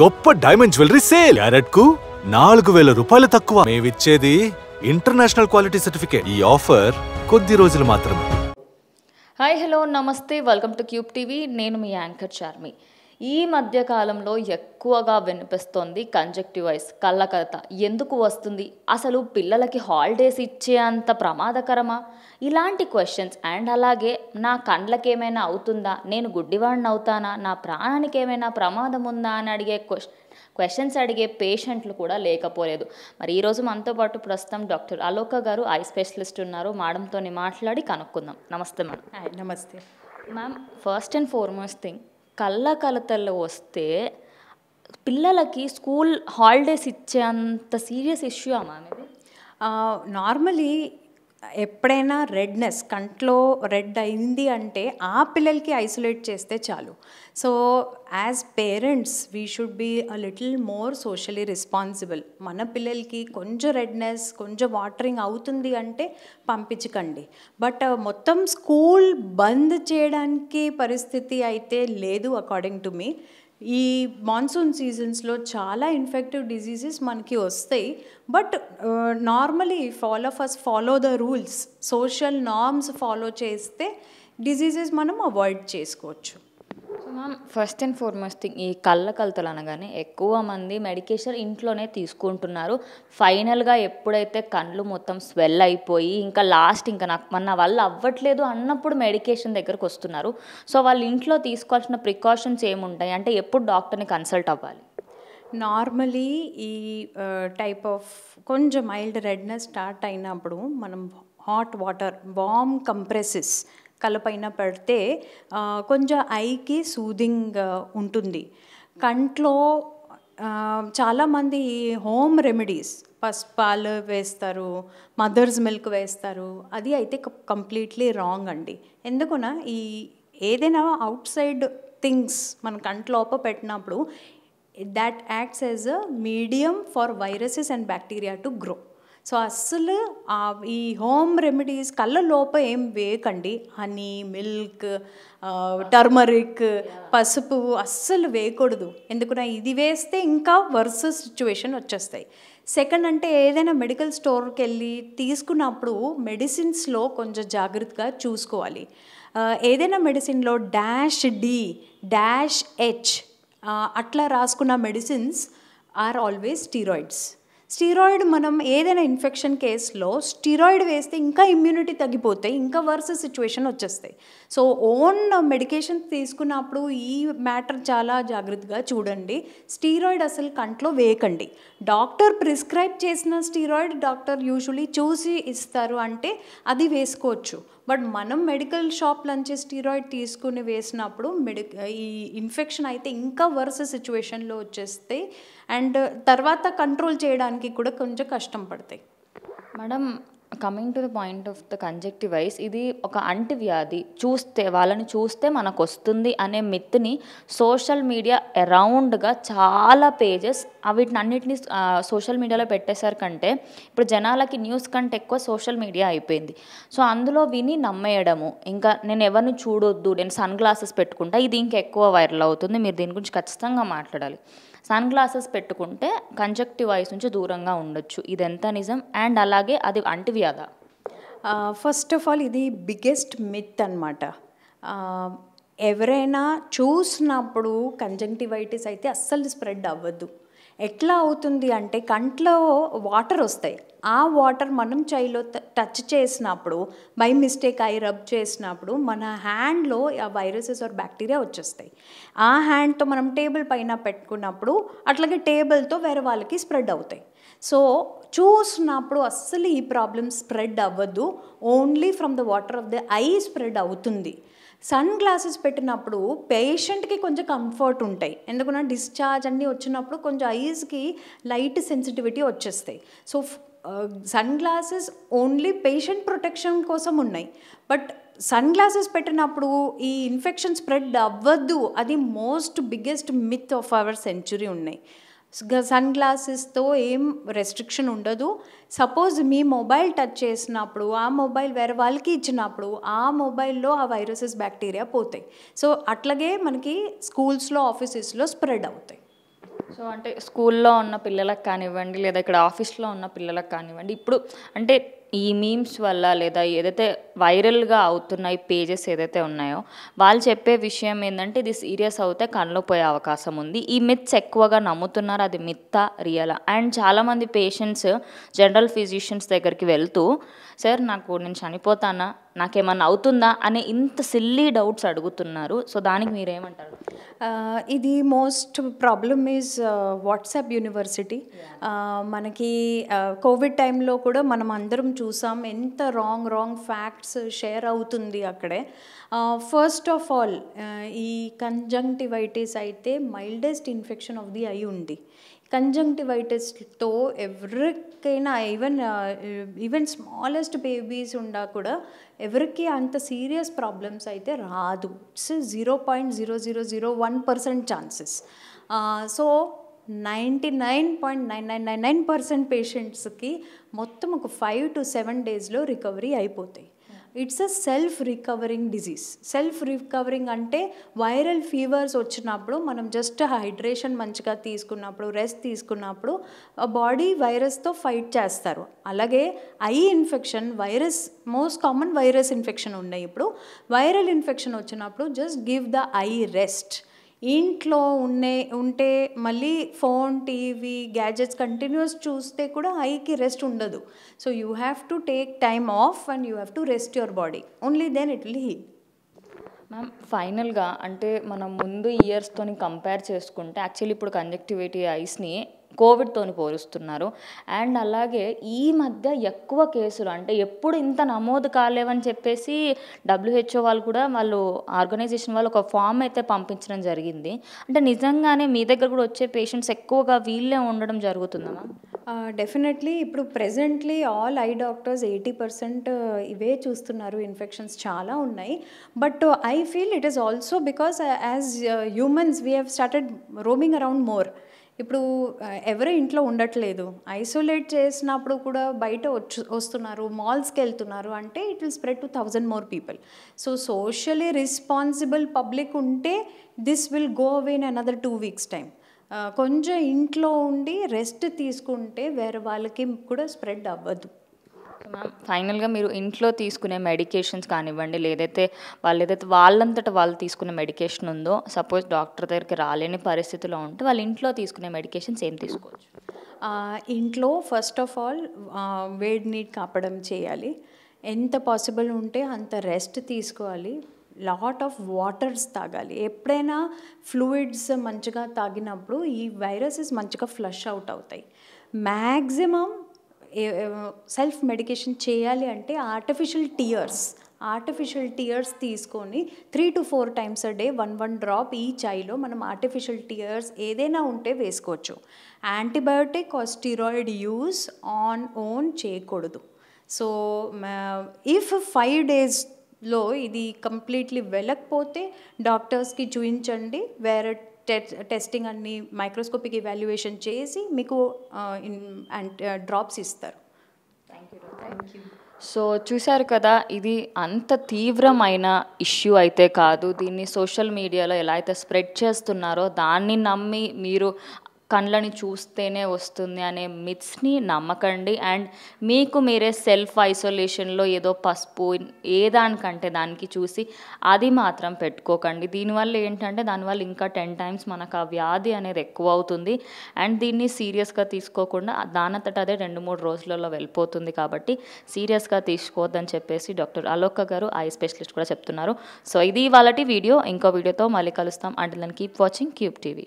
గొప్ప diamond jewellery sale carrot కు నాలుగు వేల రూపాయలు తక్కువ మేమిచ్చేది ఇంటర్నేషనల్ క్వాలిటీ సర్టిఫికేట్ ఈ ఆఫర్ కొద్ది రోజులు మాత్రమే హాయ్ హలో నమస్తే వెల్కమ్ టు క్యూబ్ టీవీ నేను మీ యాంకర్ చార్మి ఈ మధ్యకాలంలో ఎక్కువగా వినిపిస్తోంది కంజక్టివైస్ కళ్ళకథ ఎందుకు వస్తుంది అసలు పిల్లలకి హాలిడేస్ ఇచ్చే అంత ప్రమాదకరమా ఇలాంటి క్వశ్చన్స్ అండ్ అలాగే నా ఏమైనా అవుతుందా నేను గుడ్డివాడిని అవుతానా నా ప్రాణానికి ఏమైనా ప్రమాదం ఉందా అని అడిగే క్వశ్చన్ క్వశ్చన్స్ అడిగే పేషెంట్లు కూడా లేకపోలేదు మరి ఈరోజు మనతో పాటు ప్రస్తుతం డాక్టర్ అలోక గారు ఐ స్పెషలిస్ట్ ఉన్నారు మేడంతో మాట్లాడి కనుక్కుందాం నమస్తే మేడం నమస్తే ma'am first and foremost thing కళ్ళ కలతలు వస్తే పిల్లలకి స్కూల్ హాలిడేస్ ఇచ్చేంత సీరియస్ ఇష్యూ అమ్మా నార్మలీ ఎప్పుడైనా రెడ్నెస్ కంట్లో రెడ్ అయింది అంటే ఆ పిల్లలకి ఐసోలేట్ చేస్తే చాలు so as parents we should be a little more socially responsible మన పిల్లలకి కొంచెం రెడ్నెస్ కొంచెం వాటరింగ్ అవుతుంది అంటే పంపించకండి బట్ uh, మొత్తం స్కూల్ బంద్ చేయడానికి పరిస్థితి అయితే లేదు అకార్డింగ్ టు మీ ఈ మాన్సూన్ సీజన్స్లో చాలా ఇన్ఫెక్టివ్ డిజీజెస్ మనకి వస్తాయి but normally fall off follow the rules social norms follow చేస్తే డిజీజెస్ మనం అవాయిడ్ చేసుకోవచ్చు ma'am first and foremost thing ఈ కలతలు అనగానే ఎక్కువ మంది మెడికేషన్ ఇంట్లోనే తీసుకుంటున్నారు ఫైనల్గా ఎప్పుడైతే కళ్ళు మొత్తం స్వెల్ అయిపోయి ఇంకా లాస్ట్ ఇంకా నాకు మన వల్ల అవ్వట్లేదు అన్నప్పుడు మెడికేషన్ దగ్గరకు వస్తున్నారు సో వాళ్ళు ఇంట్లో తీసుకోవాల్సిన ప్రికాషన్స్ ఏముంటాయి అంటే ఎప్పుడు డాక్టర్ని కన్సల్ట్ అవ్వాలి నార్మలీ ఈ టైప్ ఆఫ్ కొంచెం మైల్డ్ రెడ్నెస్ స్టార్ట్ అయినప్పుడు మనం హాట్ వాటర్ బామ్ కంప్రెసెస్ కళ్ళపైన పడితే కొంచెం ఐకి సూదింగ్ ఉంటుంది కంట్లో చాలామంది హోమ్ రెమెడీస్ పసుపాలు వేస్తారు మదర్స్ మిల్క్ వేస్తారు అది అయితే కంప్లీట్లీ రాంగ్ అండి ఎందుకున ఈ ఏదైనా అవుట్ సైడ్ థింగ్స్ మన కంట్లోప పెట్టినప్పుడు that acts as a medium for viruses and bacteria to grow so అస్సలు ఈ హోమ్ రెమెడీస్ కళ్ళ లోప ఏం వేయకండి హనీ మిల్క్ టర్మరిక్ పసుపు అస్సలు వేయకూడదు ఎందుకన్నా ఇది వేస్తే ఇంకా వర్స్ సిచ్యువేషన్ వచ్చేస్తాయి సెకండ్ అంటే ఏదైనా మెడికల్ స్టోర్కి వెళ్ళి తీసుకున్నప్పుడు మెడిసిన్స్లో కొంచెం జాగ్రత్తగా చూసుకోవాలి ఏదైనా మెడిసిన్లో డాష్ డి డాష్ హెచ్ అట్లా రాసుకున్న medicines are always steroids steroid మనం ఏదైనా ఇన్ఫెక్షన్ కేసులో స్టీరాయిడ్ వేస్తే ఇంకా ఇమ్యూనిటీ తగ్గిపోతాయి ఇంకా వర్స్ సిచ్యువేషన్ వచ్చేస్తాయి సో ఓన్ మెడికేషన్ తీసుకున్నప్పుడు ఈ మ్యాటర్ చాలా జాగ్రత్తగా చూడండి స్టీరాయిడ్ అసలు కంట్లో వేయకండి డాక్టర్ ప్రిస్క్రైబ్ చేసిన స్టీరాయిడ్ డాక్టర్ యూజువలీ చూసి ఇస్తారు అంటే అది వేసుకోవచ్చు బట్ మనం మెడికల్ షాప్ నుంచి స్టీరాయిడ్ తీసుకుని వేసినప్పుడు మెడి ఈ ఇన్ఫెక్షన్ అయితే ఇంకా వరుస సిచ్యువేషన్లో వచ్చేస్తాయి అండ్ తర్వాత కంట్రోల్ చేయడానికి కూడా కొంచెం కష్టం పడతాయి madam coming to the point of the conjunctivitis ఇది ఒక అంటువ్యాధి చూస్తే వాళ్ళని చూస్తే మనకు వస్తుంది అనే మిత్ని సోషల్ మీడియా అరౌండ్గా చాలా పేజెస్ వీటిని అన్నిటిని సోషల్ మీడియాలో పెట్టేశారు కంటే ఇప్పుడు జనాలకి న్యూస్ కంటే ఎక్కువ సోషల్ మీడియా అయిపోయింది సో అందులో విని నమ్మేయడము ఇంకా నేను ఎవరిని చూడొద్దు నేను సన్ గ్లాసెస్ పెట్టుకుంటా ఇది ఇంకా ఎక్కువ వైరల్ అవుతుంది మీరు దీని గురించి ఖచ్చితంగా మాట్లాడాలి సన్ గ్లాసెస్ పెట్టుకుంటే కంజక్టివ్ ఐస్ నుంచి దూరంగా ఉండొచ్చు ఇదెంత నిజం అండ్ అలాగే అది అంటువ్యాధ ఫస్ట్ ఆఫ్ ఆల్ ఇది బిగ్గెస్ట్ మిత్ అనమాట ఎవరైనా చూసినప్పుడు కంజంక్టివైటిస్ అయితే అస్సలు స్ప్రెడ్ అవ్వద్దు ఎట్లా అవుతుంది అంటే కంట్లో వాటర్ వస్తాయి ఆ వాటర్ మనం చైలో టచ్ చేసినప్పుడు బై మిస్టేక్ అయి రబ్ చేసినప్పుడు మన హ్యాండ్లో ఆ వైరసెస్ ఆర్ బ్యాక్టీరియా వచ్చేస్తాయి ఆ హ్యాండ్తో మనం టేబుల్ పైన పెట్టుకున్నప్పుడు అట్లాగే టేబుల్తో వేరే వాళ్ళకి స్ప్రెడ్ అవుతాయి సో చూసినప్పుడు అస్సలు ఈ ప్రాబ్లమ్ స్ప్రెడ్ అవ్వద్దు only from the water of the eye spread అవుతుంది సన్ గ్లాసెస్ పెట్టినప్పుడు పేషెంట్కి కొంచెం కంఫర్ట్ ఉంటాయి ఎందుకన్నా డిశ్చార్జ్ అన్నీ వచ్చినప్పుడు కొంచెం ఐజ్కి లైట్ సెన్సిటివిటీ వచ్చేస్తాయి so sun glasses only patient protection కోసం ఉన్నాయి బట్ సన్ గ్లాసెస్ పెట్టినప్పుడు ఈ ఇన్ఫెక్షన్ స్ప్రెడ్ అవ్వద్దు అది most biggest myth of our century ఉన్నాయి సన్ గ్లాసెస్తో ఏం రెస్ట్రిక్షన్ ఉండదు సపోజ్ మీ మొబైల్ టచ్ చేసినప్పుడు ఆ మొబైల్ వేరే వాళ్ళకి ఇచ్చినప్పుడు ఆ మొబైల్లో ఆ వైరసెస్ బ్యాక్టీరియా పోతాయి సో అట్లాగే మనకి స్కూల్స్లో ఆఫీసెస్లో స్ప్రెడ్ అవుతాయి సో అంటే స్కూల్లో ఉన్న పిల్లలకు కానివ్వండి లేదా ఇక్కడ ఆఫీస్లో ఉన్న పిల్లలకు కానివ్వండి ఇప్పుడు అంటే ఈ మీమ్స్ వల్ల లేదా ఏదైతే వైరల్గా అవుతున్న ఈ పేజెస్ ఏదైతే ఉన్నాయో వాళ్ళు చెప్పే విషయం ఏంటంటే ఇది సీరియస్ అవుతే కళ్ళు పోయే అవకాశం ఉంది ఈ మిత్స్ ఎక్కువగా నమ్ముతున్నారు అది మిత్తా రియలా అండ్ చాలామంది పేషెంట్స్ జనరల్ ఫిజిషియన్స్ దగ్గరికి వెళ్తూ సార్ నాకు నేను చనిపోతానా నాకేమన్నా అవుతుందా అనే ఇంత సిల్లీ డౌట్స్ అడుగుతున్నారు సో దానికి మీరేమంటారు ఇది most problem is WhatsApp university మనకి కోవిడ్ టైంలో కూడా మనం అందరం చూసాం ఎంత wrong wrong facts facts share అవుతుంది అక్కడే ఫస్ట్ ఆఫ్ ఆల్ ఈ కంజంక్టివైటిస్ అయితే మైల్డెస్ట్ ఇన్ఫెక్షన్ ఆఫ్ ది అయి ఉంది కంజంక్టివైటిస్తో ఎవరికైనా ఈవెన్ ఈవెన్ స్మాలెస్ట్ బేబీస్ ఉండా కూడా ఎవరికి అంత సీరియస్ ప్రాబ్లమ్స్ అయితే రాదు it's zero point zero zero zero one percent chances so ninety nine point nine nine nine nine percent పేషెంట్స్కి మొత్తం ఒక ఫైవ్ టు సెవెన్ డేస్లో రికవరీ అయిపోతాయి it's a self recovering disease self recovering అంటే viral fevers వచ్చినప్పుడు మనం just hydration మంచిగా తీసుకున్నప్పుడు రెస్ట్ తీసుకున్నప్పుడు బాడీ వైరస్తో ఫైట్ చేస్తారు అలాగే eye infection virus most common virus infection ఉన్నాయి ఇప్పుడు వైరల్ ఇన్ఫెక్షన్ వచ్చినప్పుడు just give the eye rest ఇంట్లో ఉండే ఉంటే మళ్ళీ ఫోన్ టీవీ గ్యాజెట్స్ కంటిన్యూస్ చూస్తే కూడా ఐకి రెస్ట్ ఉండదు so you have to take time off and you have to rest your body only then it will heal ma'am ఫైనల్గా అంటే మనం ముందు ఇయర్స్తో కంపేర్ చేసుకుంటే యాక్చువల్లీ ఇప్పుడు కంజెక్టివిటీ ఐస్ని కోవిడ్తోని పోలుస్తున్నారు అండ్ అలాగే ఈ మధ్య ఎక్కువ కేసులు అంటే ఎప్పుడు ఇంత నమోదు కాలేవని చెప్పేసి డబ్ల్యూహెచ్ఓ వాళ్ళు కూడా వాళ్ళు ఆర్గనైజేషన్ వాళ్ళు ఒక ఫామ్ అయితే పంపించడం జరిగింది అంటే నిజంగానే మీ దగ్గర కూడా వచ్చే పేషెంట్స్ ఎక్కువగా వీళ్ళే ఉండడం జరుగుతుందా డెఫినెట్లీ ఇప్పుడు presently all eye doctors eighty percent ఇవే చూస్తున్నారు ఇన్ఫెక్షన్స్ చాలా ఉన్నాయి but I feel it is also because as humans we have started roaming around more ఇప్పుడు ఎవరు ఇంట్లో ఉండట్లేదు ఐసోలేట్ చేసినప్పుడు కూడా బయట వచ్చు వస్తున్నారు మాల్స్కి వెళ్తున్నారు అంటే it will spread to thousand more people so socially responsible public ఉంటే this will go away in another two weeks time కొంచెం ఇంట్లో ఉండి రెస్ట్ తీసుకుంటే వేరే వాళ్ళకి కూడా స్ప్రెడ్ అవ్వదు మ్యామ్ ఫైనల్గా మీరు ఇంట్లో తీసుకునే మెడికేషన్స్ కానివ్వండి లేదైతే వాళ్ళు ఏదైతే వాళ్ళంతటా వాళ్ళు తీసుకునే మెడికేషన్ ఉందో సపోజ్ డాక్టర్ దగ్గరికి రాలేని పరిస్థితిలో ఉంటే వాళ్ళు ఇంట్లో తీసుకునే మెడికేషన్స్ ఏం తీసుకోవచ్చు ఇంట్లో ఫస్ట్ ఆఫ్ ఆల్ వేడి నీట్ కాపడం చేయాలి ఎంత పాసిబుల్ ఉంటే అంత రెస్ట్ తీసుకోవాలి లాట్ ఆఫ్ వాటర్స్ తాగాలి ఎప్పుడైనా ఫ్లూయిడ్స్ మంచిగా తాగినప్పుడు ఈ వైరసెస్ మంచిగా ఫ్లష్ అవుట్ అవుతాయి మ్యాక్సిమం సెల్ఫ్ మెడికేషన్ చేయాలి అంటే ఆర్టిఫిషియల్ టీయర్స్ ఆర్టిఫిషియల్ టీయర్స్ తీసుకొని three to four times a day one one drop ఈ చాయ్లో మనం ఆర్టిఫిషియల్ టీయర్స్ ఏదైనా ఉంటే వేసుకోవచ్చు యాంటీబయోటిక్ ఆ స్టీరాయిడ్ యూస్ ఆన్ ఓన్ చేయకూడదు సో ఇఫ్ ఫైవ్ డేస్ లో ఇది కంప్లీట్లీ వెళ్ళకపోతే డాక్టర్స్కి చూపించండి వేరే టెస్టింగ్ అన్ని మైక్రోస్కోపిక్ ఇవాల్యుయేషన్ చేసి మీకు అండ్ డ్రాప్స్ ఇస్తారు thank you thank you so చూశారు కదా ఇది అంత తీవ్రమైన ఇష్యూ అయితే కాదు దీన్ని సోషల్ మీడియాలో ఎలా అయితే స్ప్రెడ్ చేస్తున్నారో దాన్ని నమ్మి మీరు కళ్ళని చూస్తేనే వస్తుంది అనే మిత్స్ని నమ్మకండి అండ్ మీకు మీరే సెల్ఫ్ ఐసోలేషన్లో ఏదో పసుపు ఏ దానికంటే దానికి చూసి అది మాత్రం పెట్టుకోకండి దీనివల్ల ఏంటంటే దానివల్ల ఇంకా టెన్ టైమ్స్ మనకు ఆ వ్యాధి అనేది ఎక్కువ అవుతుంది అండ్ దీన్ని సీరియస్గా తీసుకోకుండా దానంతట అదే రెండు మూడు రోజులలో వెళ్ళిపోతుంది కాబట్టి సీరియస్గా తీసుకోవద్దని చెప్పేసి డాక్టర్ అలోక గారు ఐ స్పెషలిస్ట్ కూడా చెప్తున్నారు సో ఇది వాళ్ళటి వీడియో ఇంకో వీడియోతో మళ్ళీ కలుస్తాం అండ్ దాన్ని కీప్ వాచింగ్ క్యూబ్ టీవీ